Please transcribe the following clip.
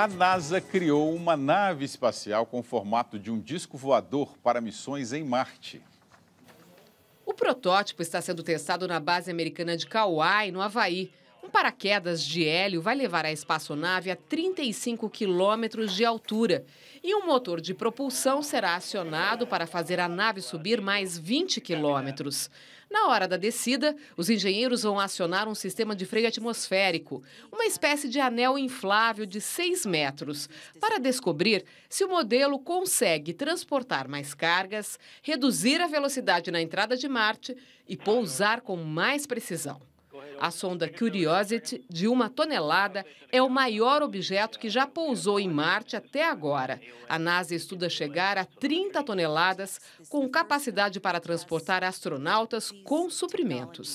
A NASA criou uma nave espacial com formato de um disco voador para missões em Marte. O protótipo está sendo testado na base americana de Kauai, no Havaí. Um paraquedas de hélio vai levar a espaçonave a 35 quilômetros de altura e um motor de propulsão será acionado para fazer a nave subir mais 20 quilômetros. Na hora da descida, os engenheiros vão acionar um sistema de freio atmosférico, uma espécie de anel inflável de 6 metros, para descobrir se o modelo consegue transportar mais cargas, reduzir a velocidade na entrada de Marte e pousar com mais precisão. A sonda Curiosity, de uma tonelada, é o maior objeto que já pousou em Marte até agora. A NASA estuda chegar a 30 toneladas, com capacidade para transportar astronautas com suprimentos.